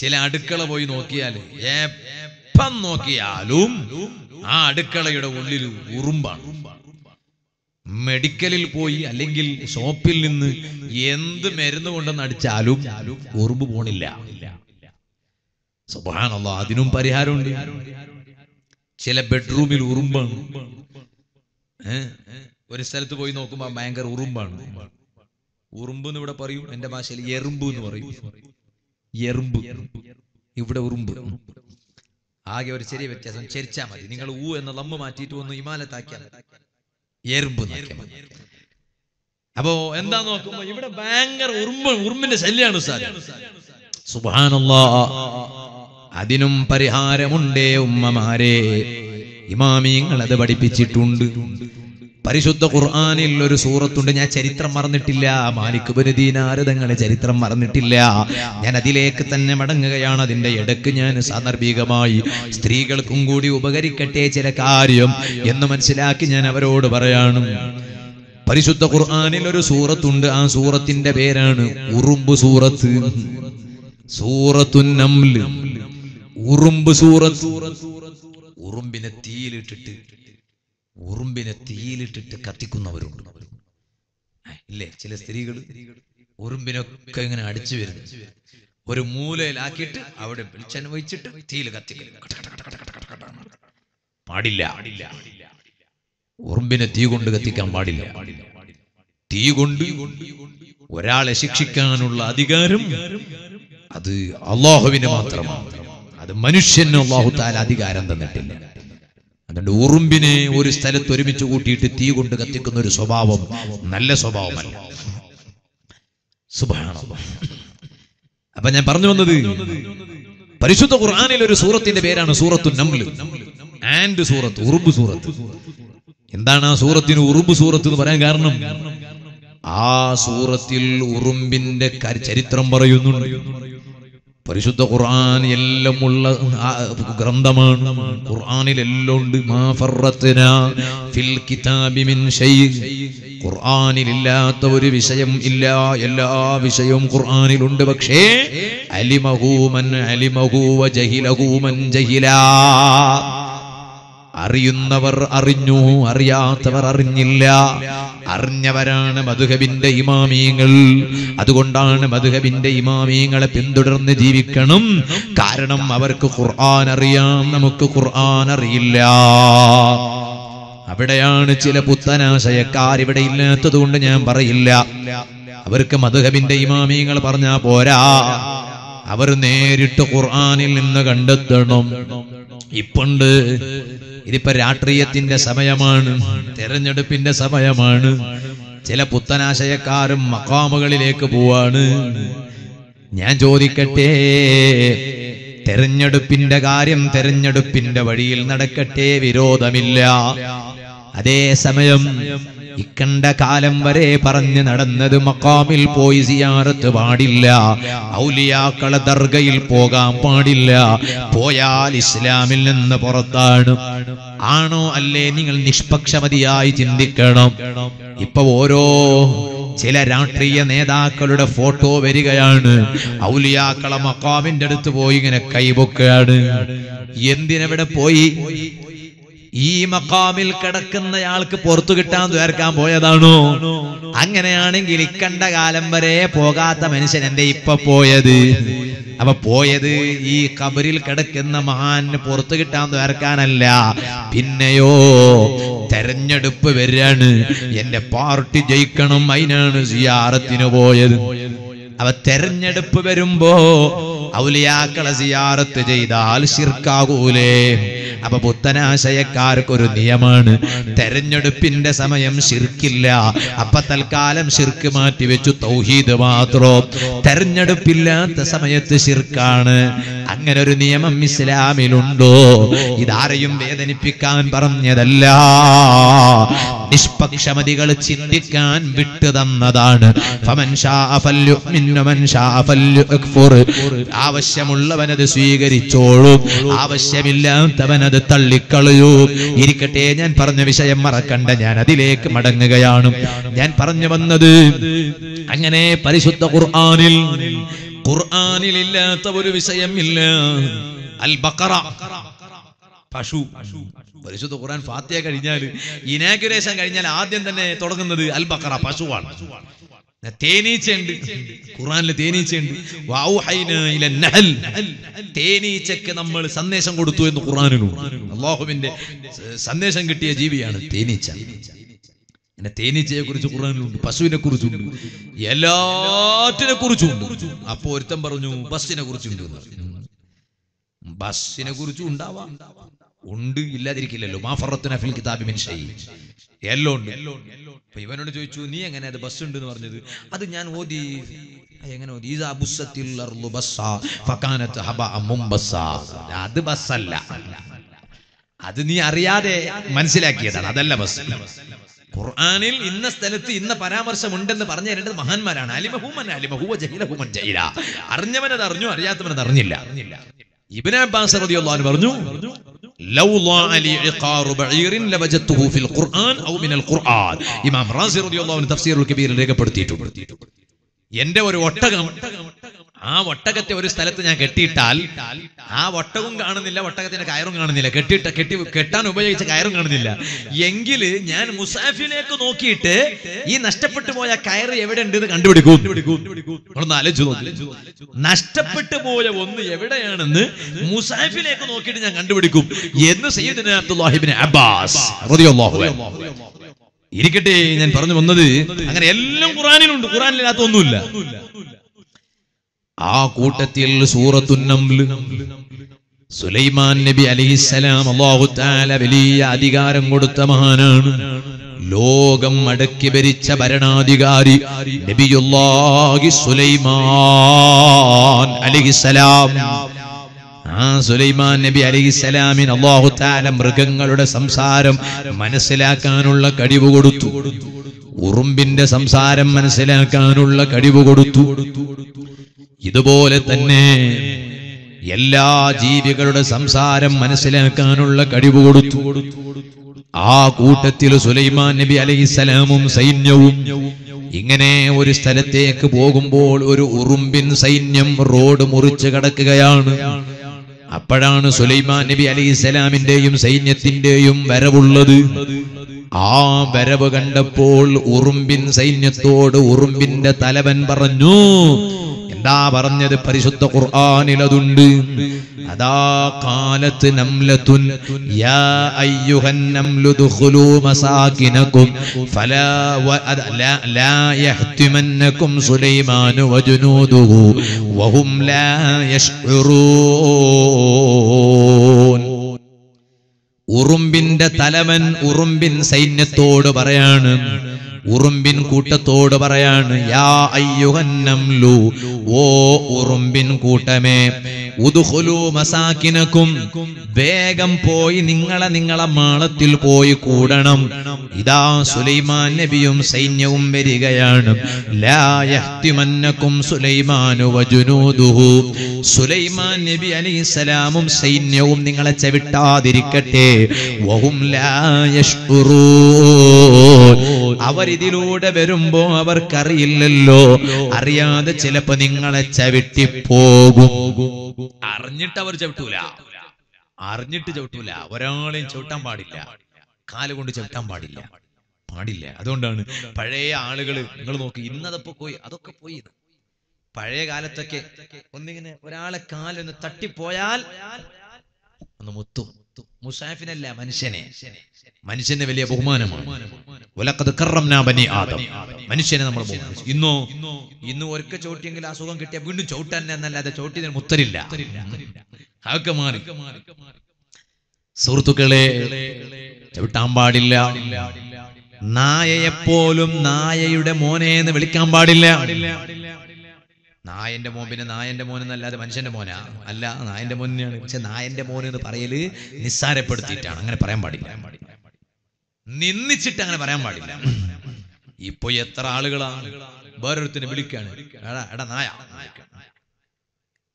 ചില അടുക്കള പോയി നോക്കിയാൽ എപ്പം നോക്കിയാലും ആ അടുക്കളയുടെ ഉള്ളിൽ ഉറുമ്പാണ് മെഡിക്കലിൽ പോയി അല്ലെങ്കിൽ ഷോപ്പിൽ നിന്ന് എന്ത് മരുന്ന് കൊണ്ടെന്ന് അടിച്ചാലും ഉറുമ്പ് പോണില്ല സുബാനല്ല അതിനും പരിഹാരമുണ്ട് ചില ബെഡ്റൂമിൽ ഉറുമ്പാണ് ഒരു സ്ഥലത്ത് പോയി നോക്കുമ്പോൾ ഭയങ്കര ഉറുമ്പാണ് ഉറുമ്പ് എന്ന് ഇവിടെ പറയും എന്റെ ഭാഷയിൽ എറുമ്പ് എന്ന് പറയും എറുമ്പ് ഇവിടെ ഉറുമ്പ് ആകെ ഒരു ചെറിയ വ്യത്യാസം ചരിച്ചാൽ മതി നിങ്ങൾ ഊ എന്ന ലമ്മ് മാറ്റിയിട്ട് ഒന്ന് ഇമാലത്താക്കിയാൽ എറുമ്പ് അപ്പോ എന്താ നോക്കുമ്പോ ഇവിടെ ഭയങ്കര ഉറുമ്പ് ഉറുമ്പിന്റെ ശല്യാണ് സാർ സുബാനുള്ള അതിനും പരിഹാരമുണ്ടേ ഉമ്മമാരെ ഇമാമിയങ്ങൾ അത് പഠിപ്പിച്ചിട്ടുണ്ട് പരിശുദ്ധ ഖുർആാനിൽ ഒരു സൂറത്തുണ്ട് ഞാൻ ചരിത്രം മറന്നിട്ടില്ല മാലിക് ബനുദീനാരതങ്ങളെ ചരിത്രം മറന്നിട്ടില്ല ഞാൻ അതിലേക്ക് തന്നെ മടങ്ങുകയാണ് അതിന്റെ ഇടക്ക് ഞാൻ സാന്ദർഭികമായി സ്ത്രീകൾക്കും കൂടി ഉപകരിക്കട്ടെ ചില കാര്യം എന്ന് മനസ്സിലാക്കി ഞാൻ അവരോട് പറയാണ് പരിശുദ്ധ ഖുർആാനിൽ ഒരു സൂറത്തുണ്ട് ആ സൂറത്തിന്റെ പേരാണ് ഉറുമ്പ് സൂറത്ത് സൂറത്തു ഉറുമ്പ് സൂറത്ത് ഉറുമ്പിനെ തീയിലിട്ടിട്ട് ഉറുമ്പിനെ തീയിലിട്ടിട്ട് കത്തിക്കുന്നവരുണ്ട് ഇല്ലേ ചില സ്ത്രീകൾ ഉറുമ്പിനൊക്കെ ഇങ്ങനെ അടിച്ചു വരുന്നു ഒരു മൂലയിലാക്കിയിട്ട് അവിടെ വെളിച്ചെണ്ണ വെച്ചിട്ട് തീയിൽ കത്തിക്കും പാടില്ല ഉറുമ്പിനെ തീ കൊണ്ട് കത്തിക്കാൻ പാടില്ല തീ കൊണ്ട് ഒരാളെ ശിക്ഷിക്കാനുള്ള അധികാരം അത് അള്ളാഹുവിന് മാത്രമാണ് അത് മനുഷ്യന് അള്ളാഹു താൽ അധികാരം തന്നിട്ടില്ല അതുകൊണ്ട് ഉറുമ്പിനെ ഒരു സ്ഥലത്ത് ഒരുമിച്ച് കൂട്ടിയിട്ട് തീ കൊണ്ട് കത്തിക്കുന്ന ഒരു സ്വഭാവം നല്ല സ്വഭാവമല്ല അപ്പൊ ഞാൻ പറഞ്ഞു വന്നത് പരിശുദ്ധ ഖുർആാനിൽ ഒരു സൂറത്തിന്റെ പേരാണ് സൂറത്തു നമ്മള് ആൻഡ് സൂറത്ത് ഉറുമ്പ് സൂറത്ത് എന്താണ് ആ സൂറത്തിന് ഉറുമ്പ് സൂറത്ത് എന്ന് പറയാൻ കാരണം ആ സൂറത്തിൽ ഉറുമ്പിന്റെ ചരിത്രം പറയുന്നുണ്ട് പരിശുദ്ധ ഖുർആൻ എല്ലാം ഉള്ള ഗ്രന്ഥമാണ് ഖുർആനിൽ എല്ലാം ഉണ്ട് ഫിൽ കിതാബി മിൻ ഖുർആനിൽ ഇല്ലാത്ത ഒരു വിഷയം ഇല്ല എല്ലാ വിഷയവും ഉണ്ട് പക്ഷേ അലിമഹൂമൻ അലിമഹൂ ജഹിലഹൂമൻ ജഹിലാ അറിയുന്നവർ അറിഞ്ഞു അറിയാത്തവർ അറിഞ്ഞില്ല അറിഞ്ഞവരാണ് മധുഹബിന്റെ ഇമാമിയങ്ങൾ അതുകൊണ്ടാണ് മധുഹബിന്റെ ഇമാമിയങ്ങളെ പിന്തുടർന്ന് ജീവിക്കണം കാരണം അവർക്ക് ഖുർആൻ അറിയാം നമുക്ക് ഖുർആൻ അറിയില്ല അവിടെയാണ് ചില പുത്തനാശയക്കാർ ഇവിടെ ഇല്ലാത്തത് കൊണ്ട് ഞാൻ പറയില്ല അവർക്ക് മധുഹബിന്റെ ഇമാമിയങ്ങൾ പറഞ്ഞാ പോരാ അവർ നേരിട്ട് ഖുർആനിൽ നിന്ന് കണ്ടെത്തണം ഇപ്പുണ്ട് ഇതിപ്പ രാഷ്ട്രീയത്തിന്റെ സമയമാണ് തെരഞ്ഞെടുപ്പിന്റെ സമയമാണ് ചില പുത്തനാശയക്കാരും മക്കാമുകളിലേക്ക് പോവാണ് ഞാൻ ചോദിക്കട്ടെ തെരഞ്ഞെടുപ്പിന്റെ കാര്യം തെരഞ്ഞെടുപ്പിന്റെ വഴിയിൽ നടക്കട്ടെ വിരോധമില്ല അതേ സമയം ഇക്കണ്ട കാലം വരെ പറഞ്ഞു നടന്നത് മക്കാമിൽ പോയി സിയാറത്ത് പാടില്ല ഔലിയാക്കള ദർഗയിൽ പോകാൻ പാടില്ല പോയാൽ ഇസ്ലാമിൽ നിന്ന് പുറത്താണ് ആണോ അല്ലേ നിങ്ങൾ നിഷ്പക്ഷമതിയായി ചിന്തിക്കണം ഇപ്പൊ ഓരോ ചില രാഷ്ട്രീയ നേതാക്കളുടെ ഫോട്ടോ വരികയാണ് ഔലിയാക്കള മക്കാമിന്റെ അടുത്ത് പോയി ഇങ്ങനെ കൈപൊക്കുകയാണ് എന്തിനവിടെ പോയി ഈ മക്കാമിൽ കിടക്കുന്നയാൾക്ക് പുറത്തു കിട്ടാൻ തീർക്കാൻ പോയതാണോ അങ്ങനെയാണെങ്കിൽ ഇക്കണ്ട കാലം വരെ പോകാത്ത മനുഷ്യൻ എന്റെ ഇപ്പൊ പോയത് അപ്പൊ പോയത് ഈ കബറിൽ കിടക്കുന്ന മഹാന് പുറത്തു കിട്ടാൻ തീർക്കാനല്ല പിന്നെയോ തെരഞ്ഞെടുപ്പ് വരികയാണ് എന്റെ പാർട്ടി ജയിക്കണം അതിനാണ് സിയാറത്തിന് പോയത് അവ തെരഞ്ഞെടുപ്പ് വരുമ്പോ ഔലിയാക്കളെ സിയാറത്ത് ചെയ്താൽ ശിർക്കാകൂലേ അപ്പൊ പുത്തനാശയക്കാർക്കൊരു നിയമമാണ് തെരഞ്ഞെടുപ്പിന്റെ സമയം ശിർക്കില്ല അപ്പൊ തൽക്കാലം ശിർക്ക് മാറ്റിവെച്ചു തൗഹീദ് മാത്രോ തെരഞ്ഞെടുപ്പില്ലാത്ത സമയത്ത് ശിർക്കാണ് അങ്ങനെ ഒരു നിയമം ഇസ്ലാമിലുണ്ടോ ഇതാരെയും വേദനിപ്പിക്കാൻ പറഞ്ഞതല്ല നിഷ്പക്ഷമതികൾ ചിന്തിക്കാൻ വിട്ടു തന്നതാണ് ആ ആവശ്യമുള്ളവനത് സ്വീകരിച്ചോളും ആവശ്യമില്ലാത്തവനത് തള്ളിക്കളയൂ ഇരിക്കട്ടെ ഞാൻ പറഞ്ഞ വിഷയം മറക്കണ്ട ഞാൻ അതിലേക്ക് മടങ്ങുകയാണ് ഞാൻ പറഞ്ഞു വന്നത് അങ്ങനെ പരിശുദ്ധ ഖുർആാനിൽ ഖുർആാനിൽ ഇല്ലാത്ത ഒരു വിഷയമില്ല അൽ ബക്കറ പശു പരിശുദ്ധ ഖുർആൻ ഫാത്തിയ കഴിഞ്ഞാൽ ഇനാഗുറേഷൻ കഴിഞ്ഞാൽ ആദ്യം തന്നെ തുടങ്ങുന്നത് അൽ ബക്കറ പശുവാണ് തേനീച്ചയുണ്ട് ഖുറാനിൽ തേനീച്ചയുണ്ട് തേനീച്ചക്ക് നമ്മൾ സന്ദേശം കൊടുത്തു എന്ന് ഖുറാനിലും അള്ളാഹുവിന്റെ സന്ദേശം കിട്ടിയ ജീവിയാണ് തേനീച്ച പിന്നെ തേനീച്ചയെ കുറിച്ച് ഖുറാനിലുണ്ട് പശുവിനെ കുറിച്ചുണ്ട് എല്ലാറ്റിനെ കുറിച്ചുണ്ട് അപ്പൊ ഒരുത്തൻ പറഞ്ഞു ബസ്സിനെ കുറിച്ചുണ്ട് ബസ്സിനെ കുറിച്ചും ഉണ്ടാവാം ഉണ്ട് ഇല്ലാതിരിക്കില്ലല്ലോ മാഫറത്തിനെ കിതാബിമിൻ എല്ലാം ഉണ്ട് അപ്പൊ ഇവനോട് ചോദിച്ചു നീ എങ്ങനെ അത് ബസ് ഉണ്ട് എന്ന് പറഞ്ഞത് അത് ഞാൻ ഓതി എങ്ങനെ ഓതി അത് ബസ്സല്ല അത് നീ അറിയാതെ മനസ്സിലാക്കിയതാണ് അതല്ല ബസ് ഖുർആാനിൽ ഇന്ന സ്ഥലത്ത് ഇന്ന പരാമർശമുണ്ടെന്ന് പറഞ്ഞു തരേണ്ടത് മഹാന്മാരാണ് അലിമഹൂമൻ അലിമഹൂവ ജഹിലഹൂമൻ ജഹില അറിഞ്ഞവനത് അറിഞ്ഞു അറിയാത്തവനത് അറിഞ്ഞില്ല അറിഞ്ഞില്ല ഇബിനാബാസ് റതിയുള്ള പറഞ്ഞു ഇമാം റാസി റളിയല്ലാഹു അൻഹു തഫ്സീറുൽ രേഖപ്പെടുത്തിയിട്ടുണ്ട് എന്റെ ഒരു ഒട്ടകം ആ ഒട്ടകത്തെ ഒരു സ്ഥലത്ത് ഞാൻ കെട്ടിയിട്ടാൽ ആ ഒട്ടകവും കാണുന്നില്ല ഒട്ടകത്തിന്റെ കയറും കാണുന്നില്ല കെട്ടിയിട്ട് കെട്ടി കെട്ടാൻ ഉപയോഗിച്ച കയറും കാണുന്നില്ല എങ്കിൽ ഞാൻ മുസാഫിനേക്ക് നോക്കിയിട്ട് ഈ നഷ്ടപ്പെട്ടു പോയ കയറ് എവിടെ ഉണ്ട് കണ്ടുപിടിക്കും നഷ്ടപ്പെട്ടു പോയ ഒന്ന് എവിടെയാണെന്ന് മുസാഫിലേക്ക് നോക്കിയിട്ട് ഞാൻ കണ്ടുപിടിക്കും എന്ന് അബ്ബാസ് ഇരിക്കട്ടെ ഞാൻ പറഞ്ഞു വന്നത് അങ്ങനെ എല്ലാം ഖുറാനിലുണ്ട് ഖുറാനില്ലാത്ത ഒന്നുമില്ല ആ കൂട്ടത്തിൽ സുലൈമാൻ നബി അലിഹിസലാം അള്ളാഹുത്താല വലിയ അധികാരം കൊടുത്ത മഹാനാണ് ലോകം അടക്കി ഭരിച്ച ഭരണാധികാരി നബിയുല്ലാഹി സുലൈമാൻ അലിഹിസലാം ആ സുലൈമാൻ നബി അലിഹിസലാമിന് അള്ളാഹുത്താല മൃഗങ്ങളുടെ സംസാരം മനസ്സിലാക്കാനുള്ള കഴിവ് കൊടുത്തു ഉറുമ്പിന്റെ സംസാരം മനസ്സിലാക്കാനുള്ള കഴിവ് കൊടുത്തു ഇതുപോലെ തന്നെ എല്ലാ ജീവികളുടെ സംസാരം മനസ്സിലാക്കാനുള്ള കഴിവ് കൊടുത്തു ആ കൂട്ടത്തിൽ സുലൈമാൻ നബി അലൈസലാമും സൈന്യവും ഇങ്ങനെ ഒരു സ്ഥലത്തേക്ക് പോകുമ്പോൾ ഒരു ഉറുമ്പിൻ സൈന്യം റോഡ് മുറിച്ച് കടക്കുകയാണ് അപ്പോഴാണ് സുലൈമാൻ നബി അലൈസലാമിന്റെയും സൈന്യത്തിന്റെയും വരവുള്ളത് ആ വരവ് കണ്ടപ്പോൾ ഉറുമ്പിൻ സൈന്യത്തോട് ഉറുമ്പിന്റെ തലവൻ പറഞ്ഞു എന്താ പറഞ്ഞത് പരിശുദ്ധ ഖുർആാനിലതുണ്ട് അതാ കാലത്ത് നംലത്തുൻ യാ അയ്യുഹൻ നംലു മസാകിനകും ഫലാ ലാ ലാ യഹ്തിമന്നകും സുലൈമാനു വജുനൂദുഹു വഹും ലാ യശ്ഉറൂൻ ഉറുമ്പിന്റെ തലവൻ ഉറുമ്പിൻ സൈന്യത്തോട് പറയാനാണ് ഉറുമ്പിൻ കൂട്ടത്തോട് പറയാണ് യാ അയ്യുഹന്നം അയ്യുഹന്നംലു ഓ ഉറുമ്പിൻ കൂട്ടമേ ഉദുഹുലു മസാക്കിനക്കും വേഗം പോയി നിങ്ങളെ നിങ്ങളെ മാളത്തിൽ പോയി കൂടണം ഇതാ സുലൈമാൻ നബിയും സൈന്യവും വരികയാണ് ലാ ലായഹ്തിമന്നക്കും സുലൈമാനു വജുനൂദുഹു സുലൈമാൻ നബി അലൈഹിസ്സലാമും സൈന്യവും നിങ്ങളെ ചെവിട്ടാതിരിക്കട്ടെ വഹും ലാ ലായഷ്കുറൂ അവരിതിലൂടെ വരുമ്പോ അവർക്കറിയില്ലല്ലോ അറിയാതെ ചിലപ്പോ നിങ്ങളെ ചവിട്ടി പോകും അറിഞ്ഞിട്ട് അവർ ചവിട്ടൂല അറിഞ്ഞിട്ട് ചവിട്ടൂല ഒരാളെയും ചവിട്ടാൻ പാടില്ല കാല് കൊണ്ട് ചവിട്ടാൻ പാടില്ല പാടില്ല അതുകൊണ്ടാണ് പഴയ ആളുകൾ നിങ്ങൾ നോക്ക് ഇന്നതപ്പോ പോയി അതൊക്കെ പോയി പഴയ കാലത്തൊക്കെ ഒന്നിങ്ങനെ ഒരാളെ കാലൊന്ന് തട്ടിപ്പോയാൽ ഒന്ന് മുത്തും മുസാഫിനല്ല മനുഷ്യനെ മനുഷ്യന്റെ വലിയ ബഹുമാനമാണ് മനുഷ്യനെ നമ്മൾ ഇന്നോ ഇന്ന് ഒരിക്കൽ ആ അസുഖം കിട്ടിയ വീണ്ടും ചോട്ടന്നെ എന്നല്ലാതെ ചോട്ടി മുത്തരില്ല മാറി സുഹൃത്തുക്കളെ ചവിട്ടാൻ പാടില്ല നായയെപ്പോലും നായയുടെ മോനെ എന്ന് വിളിക്കാൻ പാടില്ല നായന്റെ മോൻ പിന്നെ നായന്റെ മോൻ എന്നല്ലാതെ മനുഷ്യന്റെ മോനാ അല്ല നായന്റെ മോൻ പക്ഷെ നായന്റെ മോൻ എന്ന് പറയല് നിസ്സാരപ്പെടുത്തിയിട്ടാണ് അങ്ങനെ പറയാൻ പാടില്ല നിന്നിച്ചിട്ട് അങ്ങനെ പറയാൻ പാടില്ല ഇപ്പൊ എത്ര ആളുകളാണ് വേറൊരുത്തിനെ വിളിക്കാണ് എടാ എടാ നായ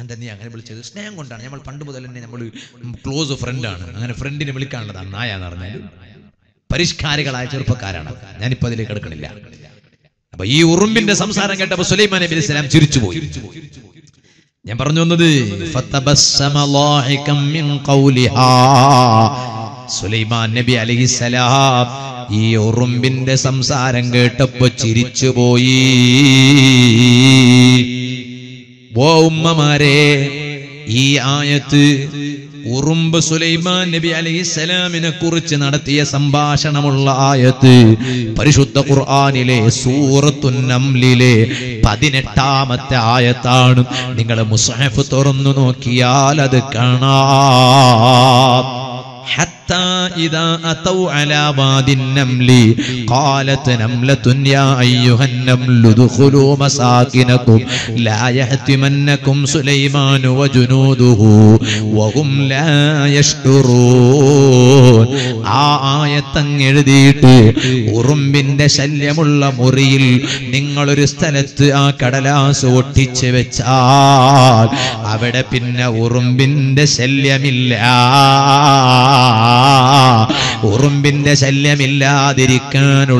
എന്താ നീ അങ്ങനെ വിളിച്ചത് സ്നേഹം കൊണ്ടാണ് നമ്മൾ പണ്ട് മുതൽ തന്നെ നമ്മൾ ക്ലോസ് ഫ്രണ്ടാണ് അങ്ങനെ ഫ്രണ്ടിനെ വിളിക്കാനുള്ളതാണ് നായ എന്ന് പറഞ്ഞാൽ പരിഷ്കാരികളായ ചെറുപ്പക്കാരാണ് ഞാനിപ്പോ അതിലേക്ക് എടുക്കണില്ല അപ്പൊ ഈ ഉറുമ്പിന്റെ സംസാരം കേട്ടപ്പോ സുലൈമാൻ നബി ഇസ്ലാം ചിരിച്ചു പോയി ഞാൻ പറഞ്ഞു വന്നത് സുലൈമാൻ നബി അലഹിസലാം ഈ ഉറുമ്പിന്റെ സംസാരം കേട്ടപ്പോ ചിരിച്ചുപോയി ഓ ഉമ്മമാരെ ഈ ആയത്ത് ഉറുമ്പ് സുലൈമാൻ നബി അലൈഹിസ്സലാമിനെ കുറിച്ച് നടത്തിയ സംഭാഷണമുള്ള ആയത്ത് പരിശുദ്ധ ഖുർആനിലെ സൂറത്തു നംലിലെ പതിനെട്ടാമത്തെ ആയത്താണ് നിങ്ങൾ മുസഹഫ് തുറന്നു നോക്കിയാൽ അത് കാണാം حتى إذا أتوا على واد النمل قالت نملة يا أيها النمل ادخلوا مساكنكم لا يهتمنكم سليمان وجنوده وهم لا يشعرون ആ ആയത്തങ് എഴുതിയിട്ട് ഉറുമ്പിന്റെ ശല്യമുള്ള മുറിയിൽ നിങ്ങളൊരു സ്ഥലത്ത് ആ കടലാസ് ഒട്ടിച്ച് വെച്ചാൽ അവിടെ പിന്നെ ഉറുമ്പിന്റെ ശല്യമില്ല ഉറുമ്പിന്റെ ശല്യമില്ലാതിരിക്കാനുള്ള